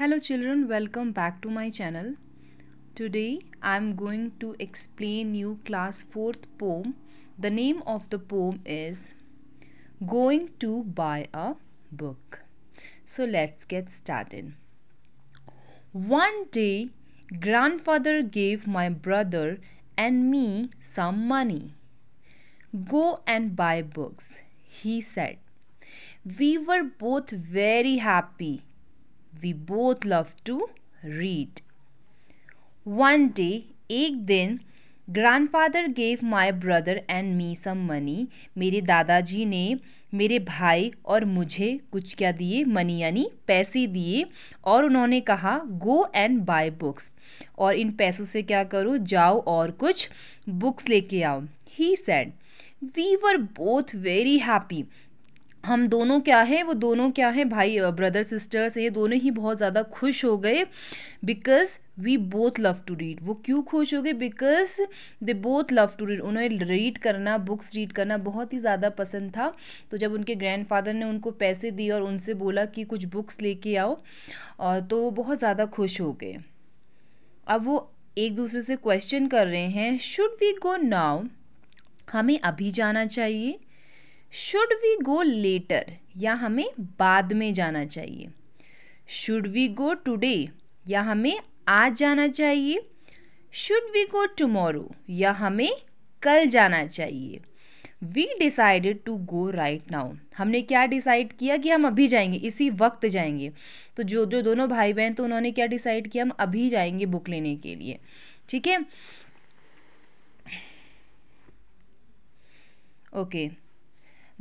Hello children, welcome back to my channel. Today I am going to explain you class 4th poem. The name of the poem is Going to Buy a Book. So let's get started. One day grandfather gave my brother and me some money. Go and buy books, he said. We were both very happy we both love to read one day एक दिन grandfather gave my brother and me some money मेरे दादाजी ने मेरे भाई और मुझे कुछ क्या दिए मनी यानी पैसे दिए और उन्होंने कहा गो एंड बाय बुक्स और इन पैसों से क्या करो जाओ और कुछ बुक्स लेके आओ he said we were both very happy हम दोनों क्या हैं वो दोनों क्या हैं भाई ब्रदर सिस्टर्स ये दोनों ही बहुत ज़्यादा खुश हो गए because we both love to read वो क्यों खुश हो गए because they both love to read उन्हें रीड करना बुक्स रीड करना बहुत ही ज़्यादा पसंद था तो जब उनके ग्रैंडफादर ने उनको पैसे दिए और उनसे बोला कि कुछ बुक्स लेके आओ और तो वो बहुत ज़्यादा खुश हो गए अब वो एक दूसरे से क्वेश्चन कर रहे हैं शुड वी गो नाउ हमें अभी जाना चाहिए शुड वी गो लेटर या हमें बाद में जाना चाहिए शुड वी गो टुडे या हमें आज जाना चाहिए शुड वी गो टमोरो या हमें कल जाना चाहिए we decided to go right now हमने क्या डिसाइड किया कि हम अभी जाएंगे इसी वक्त जाएंगे तो जो जो दोनों भाई बहन तो उन्होंने क्या डिसाइड किया हम अभी जाएंगे बुक लेने के लिए ठीक है okay okay.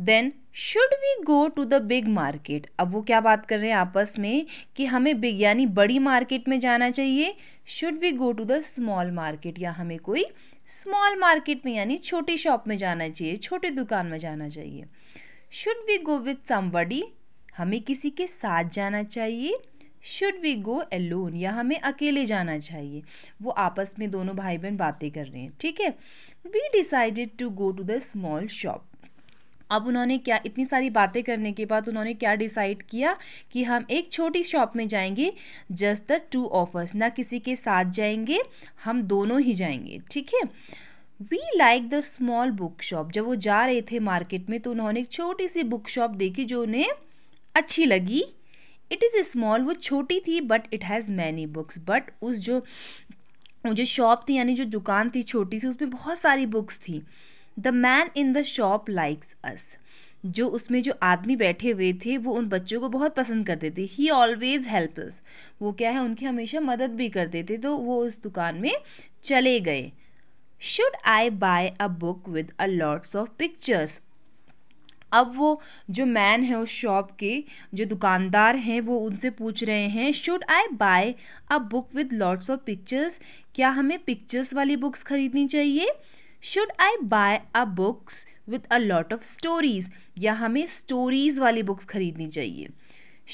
Then should we go to the big market अब वो क्या बात कर रहे हैं आपस में कि हमें बिग यानी बड़ी मार्केट में जाना चाहिए should we go to the small market या हमें कोई स्मॉल मार्केट में यानी छोटी शॉप में जाना चाहिए छोटी दुकान में जाना चाहिए should we go with somebody हमें किसी के साथ जाना चाहिए शुड वी गो एलोन या हमें अकेले जाना चाहिए वो आपस में दोनों भाई बहन बातें कर रहे हैं ठीक है we decided to go to the small shop अब उन्होंने क्या इतनी सारी बातें करने के बाद उन्होंने क्या डिसाइड किया कि हम एक छोटी शॉप में जाएंगे जस्ट द टू ऑफर्स ना किसी के साथ जाएंगे हम दोनों ही जाएंगे ठीक है we like the small book shop जब वो जा रहे थे मार्केट में तो उन्होंने एक छोटी सी बुक शॉप देखी जो उन्हें अच्छी लगी इट इज़ स्मॉल वो छोटी थी but it has many books but उस जो जो शॉप थी यानी जो दुकान थी छोटी सी उसमें बहुत सारी बुक्स थी the man in the shop likes us जो उसमें जो आदमी बैठे हुए थे वो उन बच्चों को बहुत पसंद करते थे ही ऑलवेज़ हेल्प अस वो क्या है उनकी हमेशा मदद भी करते थे तो वो उस दुकान में चले गए should I buy a book with a lots of pictures अब वो जो मैन है उस शॉप के जो दुकानदार हैं वो उनसे पूछ रहे हैं should I buy a book with lots of pictures क्या हमें पिक्चर्स वाली बुक्स खरीदनी चाहिए should I buy a books with a lot of stories या हमें स्टोरीज़ वाली बुक्स खरीदनी चाहिए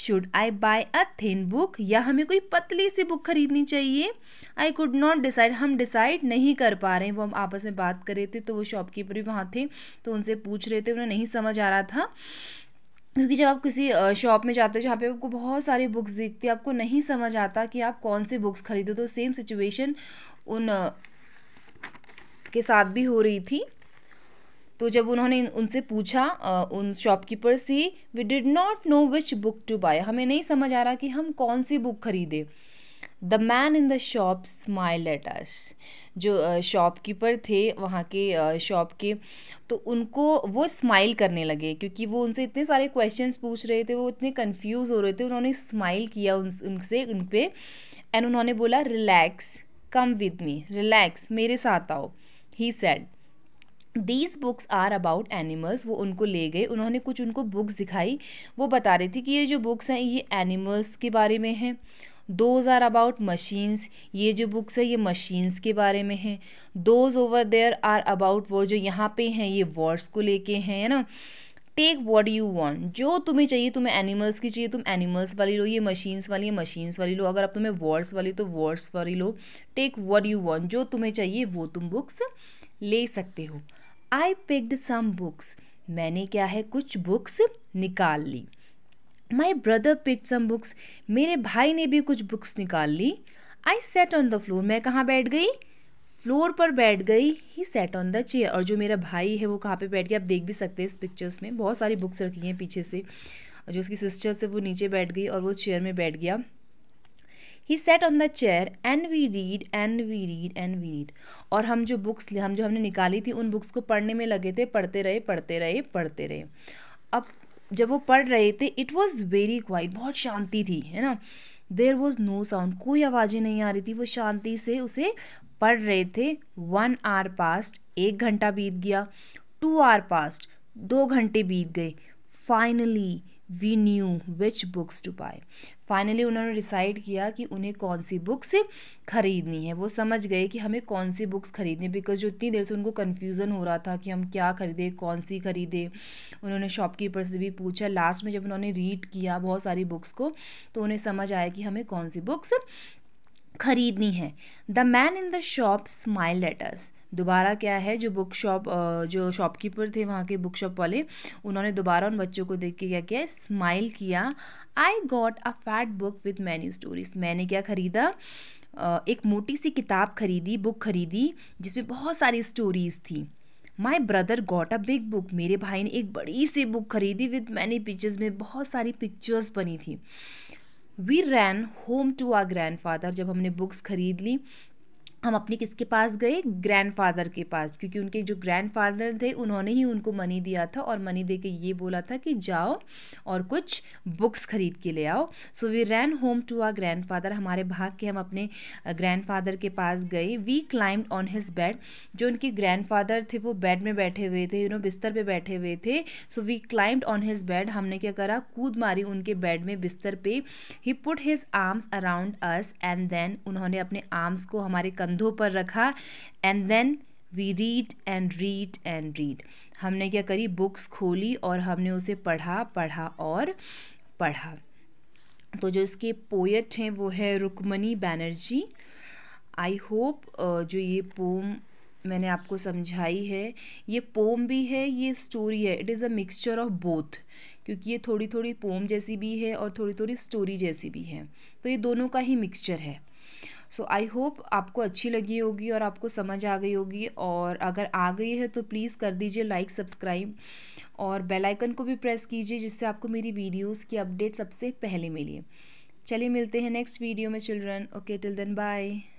should I buy a thin book या हमें कोई पतली सी बुक खरीदनी चाहिए आई कुड नॉट डिसाइड हम डिसाइड नहीं कर पा रहे हैं वो हम आपस में बात कर रहे थे तो वो शॉपकीपर भी वहाँ थे तो उनसे पूछ रहे थे उन्हें नहीं समझ आ रहा था क्योंकि जब आप किसी शॉप में जाते हो जहाँ पे आपको बहुत सारी बुक्स दिखती है आपको नहीं समझ आता कि आप कौन सी बुक्स खरीदो तो सेम सिचुएशन उन के साथ भी हो रही थी तो जब उन्होंने उनसे पूछा उन शॉपकीपर से we did not know which book to buy हमें नहीं समझ आ रहा कि हम कौन सी बुक खरीदें the man in the shop smile at us जो शॉपकीपर थे वहाँ के शॉप के तो उनको वो स्माइल करने लगे क्योंकि वो उनसे इतने सारे क्वेश्चंस पूछ रहे थे वो इतने कंफ्यूज हो रहे थे उन्होंने स्माइल किया उन उनसे उन पर एंड उन्होंने बोला relax come with me relax मेरे साथ आओ he said these books are about animals वो उनको ले गए उन्होंने कुछ उनको बुक्स दिखाई वो बता रही थी कि ये जो बुक्स हैं ये एनिमल्स के बारे में हैं दोज़ आर अबाउट मशीन्स ये जो बुक्स है ये मशीन्स के बारे में हैं those over there are about वो जो यहाँ पे हैं ये वर्ड्स को लेके हैं है ना टेक वॉट यू वॉन्ट जो तुम्हें चाहिए तुम्हें एनिमल्स की चाहिए तुम एनिमल्स वाली लो ये मशीन्स वाली है मशीन्स वाली लो अगर आप तुम्हें वर्ड्स वाली तो वर्ड्स वाली लो टेक वॉट यू वॉन्ट जो तुम्हें चाहिए वो तुम बुक्स ले सकते हो आई पिक्ड सम बुक्स मैंने क्या है कुछ बुक्स निकाल ली my brother picked some books मेरे भाई ने भी कुछ बुक्स निकाल ली I sat on the floor मैं कहाँ बैठ गई फ्लोर पर बैठ गई he sat on the chair और जो मेरा भाई है वो कहाँ पे बैठ गया आप देख भी सकते हैं इस पिक्चर्स में बहुत सारी बुक्स रखी हैं पीछे से जो उसकी सिस्टर्स है वो नीचे बैठ गई और वो चेयर में बैठ गया he sat on the chair and we read and we read and we read और हम जो बुक्स हम जो हमने निकाली थी उन बुक्स को पढ़ने में लगे थे पढ़ते रहे पढ़ते रहे पढ़ते रहे अब जब वो पढ़ रहे थे इट वॉज़ वेरी क्वाइट बहुत शांति थी है ना देर वॉज नो साउंड कोई आवाज़ें नहीं आ रही थी वो शांति से उसे पढ़ रहे थे वन आर पास्ट एक घंटा बीत गया टू आर पास्ट दो घंटे बीत गए finally we knew which books to buy finally उन्होंने डिसाइड किया कि उन्हें कौन सी बुक्स खरीदनी है वो समझ गए कि हमें कौन सी बुक्स खरीदनी बिकॉज जो इतनी देर से उनको कन्फ्यूज़न हो रहा था कि हम क्या खरीदें कौन सी खरीदें उन्होंने शॉपकीपर से भी पूछा लास्ट में जब उन्होंने रीड किया बहुत सारी बुक्स को तो उन्हें समझ आया कि हमें कौन सी बुक्स खरीदनी है the man in the shop smile letters दोबारा क्या है जो बुक शॉप जो शॉपकीपर थे वहाँ के बुक शॉप वाले उन्होंने दोबारा उन बच्चों को देख के क्या किया स्माइल किया I got a fat book with many stories मैंने क्या ख़रीदा एक मोटी सी किताब खरीदी बुक खरीदी जिसमें बहुत सारी स्टोरीज़ थी my brother got a big book मेरे भाई ने एक बड़ी सी बुक खरीदी विद मैनी पिक्चर्स में बहुत सारी पिक्चर्स बनी थी we ran home to our grandfather जब हमने बुक्स खरीद ली हम अपने किसके पास गए ग्रैंडफादर के पास क्योंकि उनके जो ग्रैंडफादर थे उन्होंने ही उनको मनी दिया था और मनी दे के ये बोला था कि जाओ और कुछ बुक्स खरीद के ले आओ so we ran home to our grandfather हमारे भाग के हम अपने ग्रैंडफादर के पास गए we climbed on his bed जो उनके ग्रैंडफादर थे वो बेड में बैठे हुए थे यू नो बिस्तर पर बैठे हुए थे so we climbed on his bed हमने क्या करा कूद मारी उनके बेड में बिस्तर पे he put his arms around us and then उन्होंने अपने आर्म्स को हमारे कंधे कंधों पर रखा and then we read and read and read हमने क्या करी बुक्स खोली और हमने उसे पढ़ा पढ़ा और पढ़ा तो जो इसके पोएट हैं वो है रुक्मणी बैनर्जी आई होप जो ये पोम मैंने आपको समझाई है ये पोम भी है ये स्टोरी है it is a mixture of both क्योंकि ये थोड़ी थोड़ी पोम जैसी भी है और थोड़ी थोड़ी स्टोरी जैसी भी है तो ये दोनों का ही मिक्सचर है सो आई होप आपको अच्छी लगी होगी और आपको समझ आ गई होगी और अगर आ गई है तो प्लीज़ कर दीजिए लाइक सब्सक्राइब और बेल आइकन को भी प्रेस कीजिए जिससे आपको मेरी वीडियोस की अपडेट सबसे पहले मिली चलिए मिलते हैं नेक्स्ट वीडियो में children okay till then bye